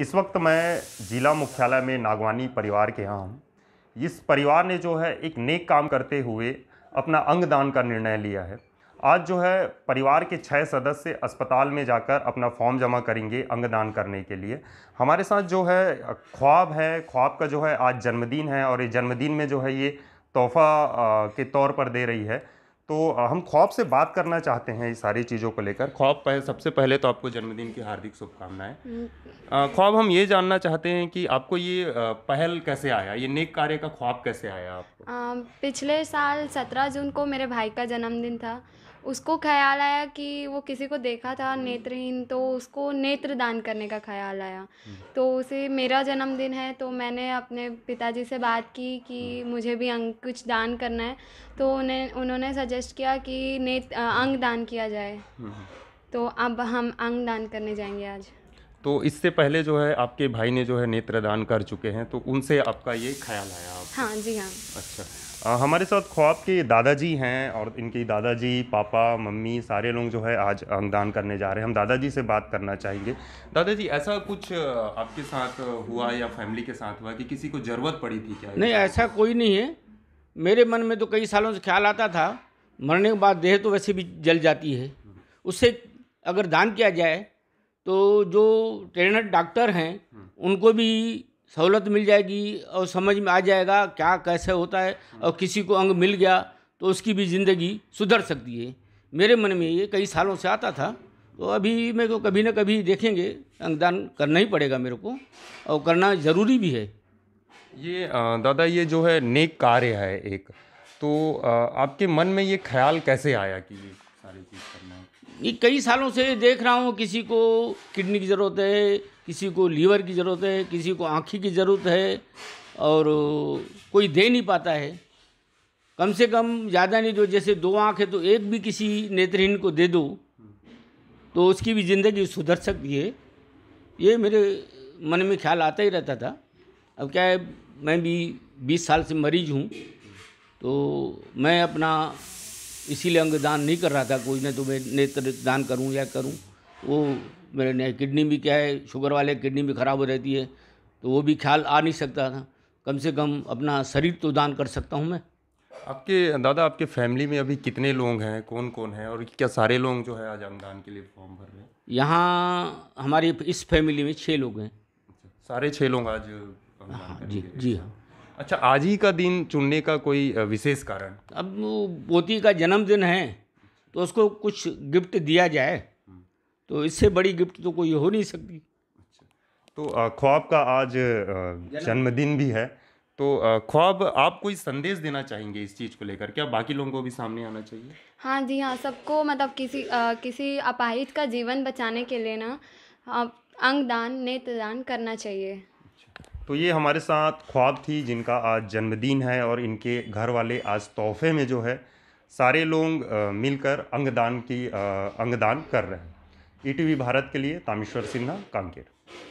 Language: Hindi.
इस वक्त मैं ज़िला मुख्यालय में नागवानी परिवार के यहाँ हूँ इस परिवार ने जो है एक नेक काम करते हुए अपना अंगदान का निर्णय लिया है आज जो है परिवार के छः सदस्य अस्पताल में जाकर अपना फॉर्म जमा करेंगे अंगदान करने के लिए हमारे साथ जो है ख्वाब है ख्वाब का जो है आज जन्मदिन है और ये जन्मदिन में जो है ये तोहफ़ा के तौर पर दे रही है तो हम ख्वाब से बात करना चाहते हैं ये सारी चीज़ों को लेकर ख्वाब पहले सबसे पहले तो आपको जन्मदिन की हार्दिक शुभकामनाएं हम्म। ख्वाब हम ये जानना चाहते हैं कि आपको ये पहल कैसे आया ये नेक कार्य का ख्वाब कैसे आया आपको आ, पिछले साल सत्रह जून को मेरे भाई का जन्मदिन था उसको ख़्याल आया कि वो किसी को देखा था नेत्रहीन तो उसको नेत्र दान करने का ख़्याल आया तो उसे मेरा जन्मदिन है तो मैंने अपने पिताजी से बात की कि मुझे भी अंग कुछ दान करना है तो उन्हें उन्होंने सजेस्ट किया कि नेत्र अंग दान किया जाए तो अब हम अंग दान करने जाएंगे आज तो इससे पहले जो है आपके भाई ने जो है नेत्रदान कर चुके हैं तो उनसे आपका ये ख्याल आया हाँ जी हाँ अच्छा हमारे साथ ख्वाब के दादाजी हैं और इनके दादाजी पापा मम्मी सारे लोग जो है आज अंगदान करने जा रहे हैं हम दादाजी से बात करना चाहेंगे दादाजी ऐसा कुछ आपके साथ हुआ या फैमिली के साथ हुआ कि किसी को ज़रूरत पड़ी थी क्या नहीं ऐसा कोई नहीं है मेरे मन में तो कई सालों से ख्याल आता था मरने के बाद देह तो वैसे भी जल जाती है उससे अगर दान किया जाए तो जो ट्रेनर डॉक्टर हैं हम्म। उनको भी सहूलत मिल जाएगी और समझ में आ जाएगा क्या कैसे होता है और किसी को अंग मिल गया तो उसकी भी ज़िंदगी सुधर सकती है मेरे मन में ये कई सालों से आता था तो अभी मेरे को कभी ना कभी देखेंगे अंगदान करना ही पड़ेगा मेरे को और करना ज़रूरी भी है ये दादा ये जो है नेक कार्य है एक तो आपके मन में ये ख्याल कैसे आया कि ये सारी चीज़ करना है ये कई सालों से देख रहा हूँ किसी को किडनी की ज़रूरत है किसी को लीवर की ज़रूरत है किसी को आँखी की ज़रूरत है और कोई दे नहीं पाता है कम से कम ज़्यादा नहीं जो तो जैसे दो आँख है तो एक भी किसी नेत्रहीन को दे दो तो उसकी भी ज़िंदगी सुधर सकती है ये मेरे मन में ख्याल आता ही रहता था अब क्या है मैं भी बीस साल से मरीज हूँ तो मैं अपना इसीलिए अंगदान नहीं कर रहा था कोई ना तो मैं नेत्र दान करूँ या करूँ वो मेरे ने किडनी भी क्या है शुगर वाले किडनी भी ख़राब हो रहती है तो वो भी ख्याल आ नहीं सकता था कम से कम अपना शरीर तो दान कर सकता हूँ मैं आपके दादा आपके फैमिली में अभी कितने लोग हैं कौन कौन है और क्या सारे लोग जो है आज अंगदान के लिए फॉर्म भर रहे हैं यहाँ हमारी इस फैमिली में छः लोग हैं अच्छा, सारे छः लोग आज हाँ जी जी हाँ अच्छा आज ही का दिन चुनने का कोई विशेष कारण अब मोदी का जन्मदिन है तो उसको कुछ गिफ्ट दिया जाए तो इससे बड़ी गिफ्ट तो कोई हो नहीं सकती अच्छा, तो ख्वाब का आज जन्मदिन भी है तो ख्वाब आप कोई संदेश देना चाहेंगे इस चीज़ को लेकर क्या बाकी लोगों को भी सामने आना चाहिए हाँ जी हाँ सबको मतलब किसी आ, किसी अपाहिज का जीवन बचाने के लिए ना अंगदान नेत्रदान करना चाहिए तो ये हमारे साथ ख्वाब थी जिनका आज जन्मदिन है और इनके घर वाले आज तोहफे में जो है सारे लोग मिलकर अंगदान की अंगदान कर रहे हैं ई भारत के लिए तामेश्वर सिन्हा कांकेर